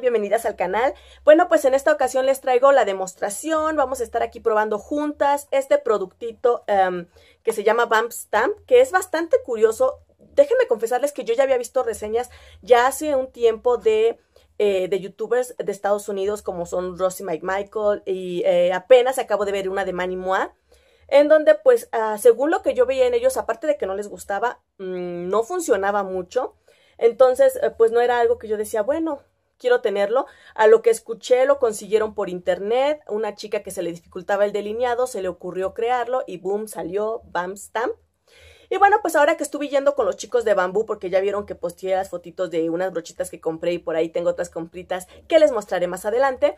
Bienvenidas al canal. Bueno, pues en esta ocasión les traigo la demostración, vamos a estar aquí probando juntas este productito em, que se llama Bump Stamp, que es bastante curioso. Déjenme confesarles que yo ya había visto reseñas ya hace un tiempo de eh, de youtubers de Estados Unidos como son Rosy Mike Michael y eh, apenas acabo de ver una de Manny Moa, en donde pues ah, según lo que yo veía en ellos, aparte de que no les gustaba, mm, no funcionaba mucho, entonces eh, pues no era algo que yo decía, bueno, quiero tenerlo. A lo que escuché lo consiguieron por internet, una chica que se le dificultaba el delineado, se le ocurrió crearlo y boom, salió Bam Stamp. Y bueno, pues ahora que estuve yendo con los chicos de bambú, porque ya vieron que posteé las fotitos de unas brochitas que compré y por ahí tengo otras compritas que les mostraré más adelante,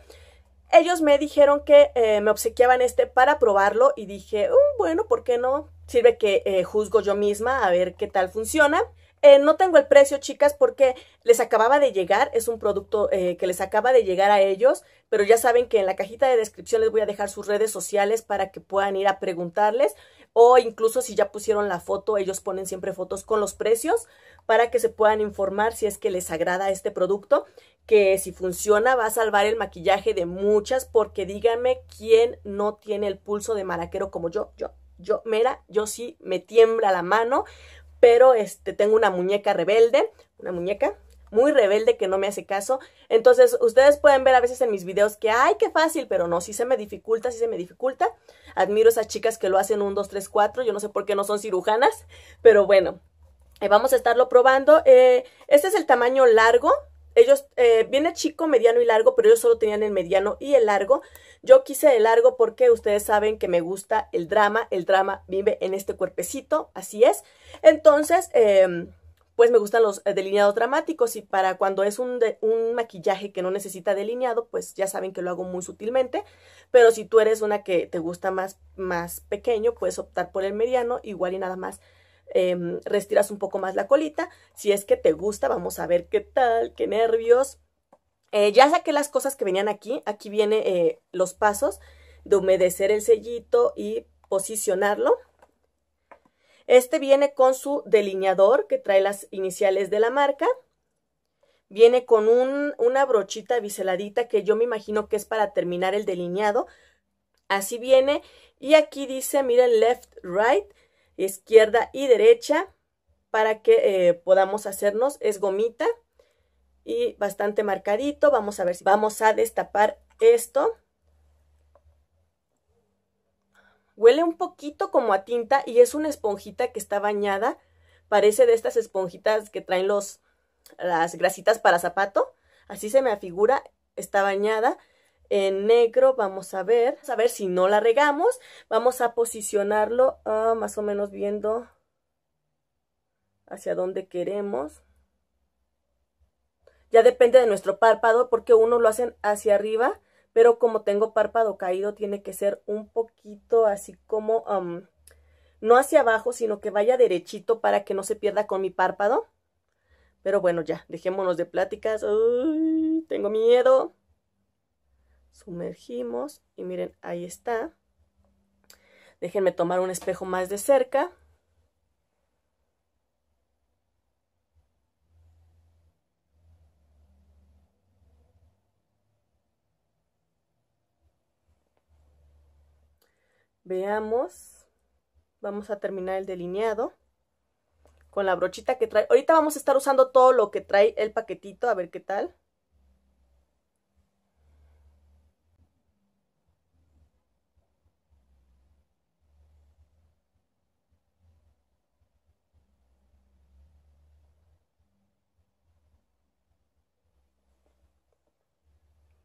ellos me dijeron que eh, me obsequiaban este para probarlo y dije, uh, bueno, ¿por qué no? Sirve que eh, juzgo yo misma a ver qué tal funciona. Eh, no tengo el precio, chicas, porque les acababa de llegar, es un producto eh, que les acaba de llegar a ellos, pero ya saben que en la cajita de descripción les voy a dejar sus redes sociales para que puedan ir a preguntarles o incluso si ya pusieron la foto, ellos ponen siempre fotos con los precios para que se puedan informar si es que les agrada este producto, que si funciona va a salvar el maquillaje de muchas, porque díganme quién no tiene el pulso de maraquero como yo, yo, yo, Mera, yo sí me tiembla la mano pero este, tengo una muñeca rebelde, una muñeca muy rebelde que no me hace caso. Entonces, ustedes pueden ver a veces en mis videos que, ay, qué fácil, pero no, sí se me dificulta, sí se me dificulta. Admiro esas chicas que lo hacen un, dos, tres, cuatro, yo no sé por qué no son cirujanas, pero bueno, eh, vamos a estarlo probando. Eh, este es el tamaño largo, ellos, eh, viene chico, mediano y largo, pero ellos solo tenían el mediano y el largo. Yo quise de largo porque ustedes saben que me gusta el drama, el drama vive en este cuerpecito, así es. Entonces, em, pues me gustan los eh, delineados dramáticos y para cuando es un, un, maquillaje que no necesita delineado, pues ya saben que lo hago muy sutilmente, pero si tú eres una que te gusta más, más pequeño, puedes optar por el mediano, igual y nada más eh, restiras un poco más la colita, si es que te gusta, vamos a ver qué tal, qué nervios, eh, ya saqué las cosas que venían aquí. Aquí vienen eh, los pasos de humedecer el sellito y posicionarlo. Este viene con su delineador que trae las iniciales de la marca. Viene con una brochita biseladita que yo me imagino que es para terminar el delineado. Así viene. Y aquí dice, miren, left, right, izquierda y derecha para que eh, podamos hacernos. Es gomita y bastante marcadito. Vamos a ver si vamos a destapar esto. Huele un poquito como a tinta y es una esponjita que está bañada. Parece de estas esponjitas que traen los, las grasitas para zapato. Así se me afigura. Está bañada en negro. Vamos a ver. Vamos a ver si no la regamos. Vamos a posicionarlo ah, más o menos viendo hacia donde queremos. Ya depende de nuestro párpado porque uno lo hacen hacia arriba, pero como tengo párpado caído tiene que ser un poquito así como, um, no hacia abajo, sino que vaya derechito para que no se pierda con mi párpado. Pero bueno, ya, dejémonos de pláticas. tengo miedo. Sumergimos y miren, ahí está. Déjenme tomar un espejo más de cerca. Veamos. Vamos a terminar el delineado con la brochita que trae. Ahorita vamos a estar usando todo lo que trae el paquetito, a ver qué tal.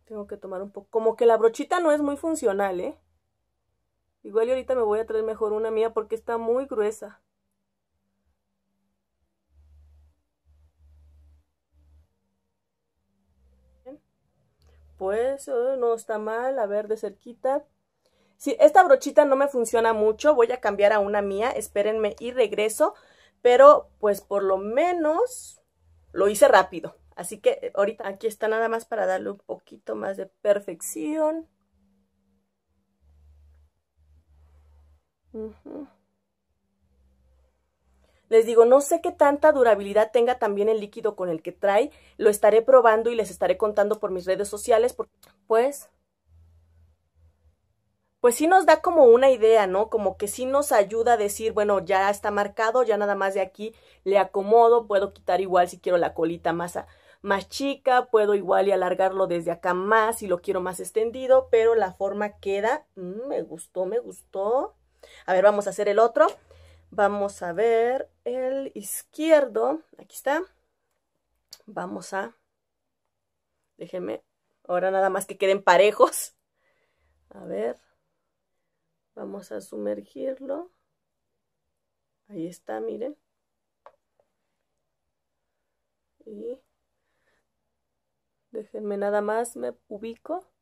Tengo que tomar un poco. Como que la brochita no es muy funcional, ¿eh? Igual y ahorita me voy a traer mejor una mía porque está muy gruesa. Pues eh, no está mal, a ver de cerquita. Si sí, esta brochita no me funciona mucho, voy a cambiar a una mía, espérenme y regreso. Pero pues por lo menos lo hice rápido. Así que eh, ahorita aquí está nada más para darle un poquito más de perfección. Les digo, no sé qué tanta durabilidad tenga también el líquido con el que trae. Lo estaré probando y les estaré contando por mis redes sociales. pues, pues sí nos da como una idea, ¿no? Como que sí nos ayuda a decir, bueno, ya está marcado, ya nada más de aquí le acomodo, puedo quitar igual si quiero la colita más, más chica, puedo igual y alargarlo desde acá más si lo quiero más extendido, pero la forma queda, mm, me gustó, me gustó. A ver, vamos a hacer el otro. Vamos a ver el izquierdo. Aquí está. Vamos a... Déjenme. Ahora nada más que queden parejos. A ver. Vamos a sumergirlo. Ahí está, miren. Y déjenme nada más, me ubico.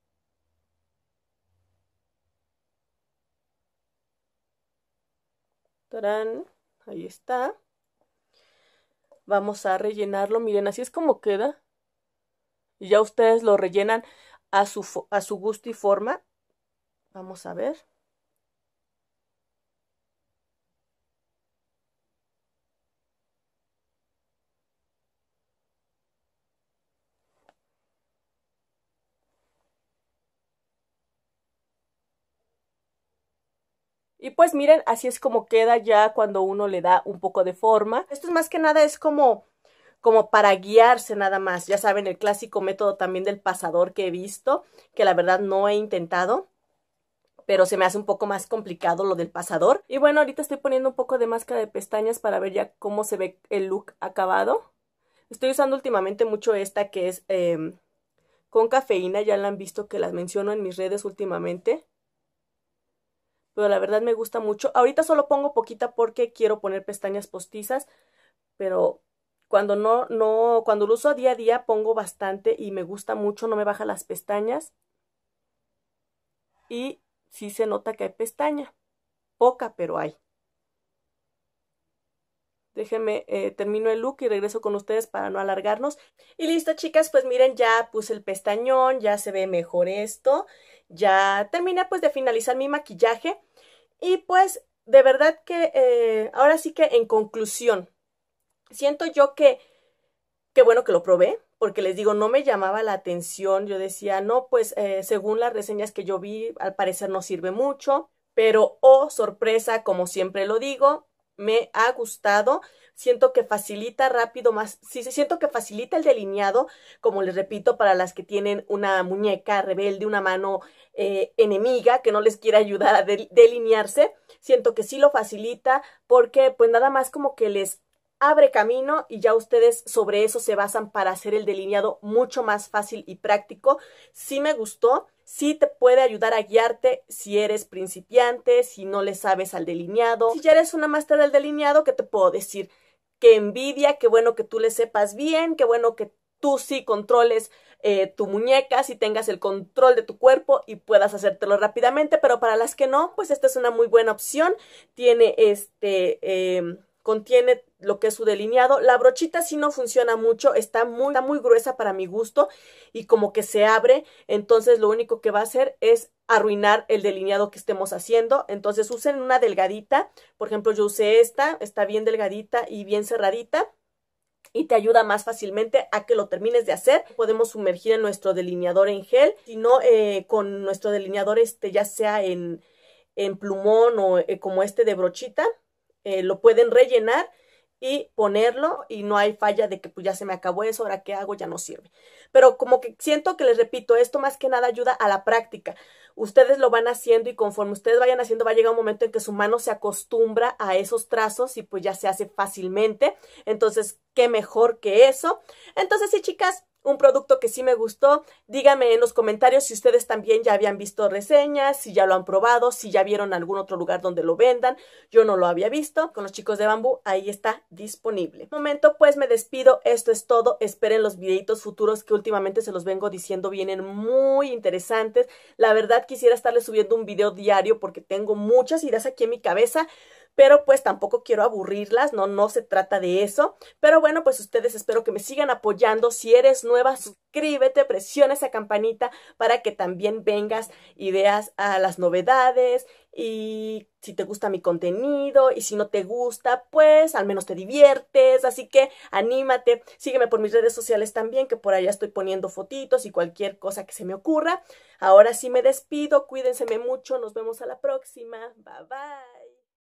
ahí está. Vamos a rellenarlo. Miren, así es como queda. Y ya ustedes lo rellenan a su, a su gusto y forma. Vamos a ver. Y pues miren, así es como queda ya cuando uno le da un poco de forma. Esto es más que nada es como como para guiarse nada más. Ya saben, el clásico método también del pasador que he visto, que la verdad no he intentado, pero se me hace un poco más complicado lo del pasador. Y bueno, ahorita estoy poniendo un poco de máscara de pestañas para ver ya cómo se ve el look acabado. Estoy usando últimamente mucho esta que es em, con cafeína, ya la han visto que las menciono en mis redes últimamente pero la verdad me gusta mucho. Ahorita solo pongo poquita porque quiero poner pestañas postizas, pero cuando no, no, cuando lo uso día a día pongo bastante y me gusta mucho, no me baja las pestañas. Y sí se nota que hay pestaña, poca pero hay. Déjenme, eh, termino el look y regreso con ustedes para no alargarnos. Y listo, chicas, pues miren, ya puse el pestañón, ya se ve mejor esto ya terminé pues de finalizar mi maquillaje y pues de verdad que eh, ahora sí que en conclusión, siento yo que, qué bueno que lo probé, porque les digo, no me llamaba la atención, yo decía, no, pues eh, según las reseñas que yo vi, al parecer no sirve mucho, pero oh, sorpresa, como siempre lo digo, me ha gustado. Siento que facilita rápido más, sí, siento que facilita el delineado, como les repito, para las que tienen una muñeca rebelde, una mano eh, enemiga que no les quiere ayudar a delinearse. Siento que sí lo facilita porque pues nada más como que les abre camino y ya ustedes sobre eso se basan para hacer el delineado mucho más fácil y práctico. Sí me gustó sí te puede ayudar a guiarte si eres principiante, si no le sabes al delineado. Si ya eres una máster del delineado, ¿qué te puedo decir? Qué envidia, qué bueno que tú le sepas bien, qué bueno que tú sí controles eh, tu muñeca, si tengas el control de tu cuerpo y puedas hacértelo rápidamente, pero para las que no, pues esta es una muy buena opción. Tiene este... Em, contiene lo que es su delineado. La brochita sí no funciona mucho, está muy, está muy gruesa para mi gusto y como que se abre, entonces lo único que va a hacer es arruinar el delineado que estemos haciendo. Entonces usen una delgadita, por ejemplo yo usé esta, está bien delgadita y bien cerradita y te ayuda más fácilmente a que lo termines de hacer. Podemos sumergir en nuestro delineador en gel, si no eh, con nuestro delineador este ya sea en, en plumón o eh, como este de brochita, eh, lo pueden rellenar y ponerlo y no hay falla de que pues ya se me acabó eso, ahora qué hago, ya no sirve. Pero como que siento que les repito, esto más que nada ayuda a la práctica. Ustedes lo van haciendo y conforme ustedes vayan haciendo va a llegar un momento en que su mano se acostumbra a esos trazos y pues ya se hace fácilmente. Entonces, qué mejor que eso. Entonces, sí, chicas, un producto que sí me gustó. Díganme en los comentarios si ustedes también ya habían visto reseñas, si ya lo han probado, si ya vieron algún otro lugar donde lo vendan. Yo no lo había visto. Con los chicos de bambú, ahí está disponible. Momento, pues me despido. Esto es todo. Esperen los videitos futuros que últimamente se los vengo diciendo. Vienen muy interesantes. La verdad quisiera estarles subiendo un video diario porque tengo muchas ideas aquí en mi cabeza pero pues tampoco quiero aburrirlas, no, no se trata de eso. Pero bueno, pues ustedes espero que me sigan apoyando. Si eres nueva, suscríbete, presiona esa campanita para que también vengas ideas a las novedades y si te gusta mi contenido y si no te gusta, pues al menos te diviertes, así que anímate, sígueme por mis redes sociales también, que por allá estoy poniendo fotitos y cualquier cosa que se me ocurra. Ahora sí me despido, cuídense mucho, nos vemos a la próxima, bye bye.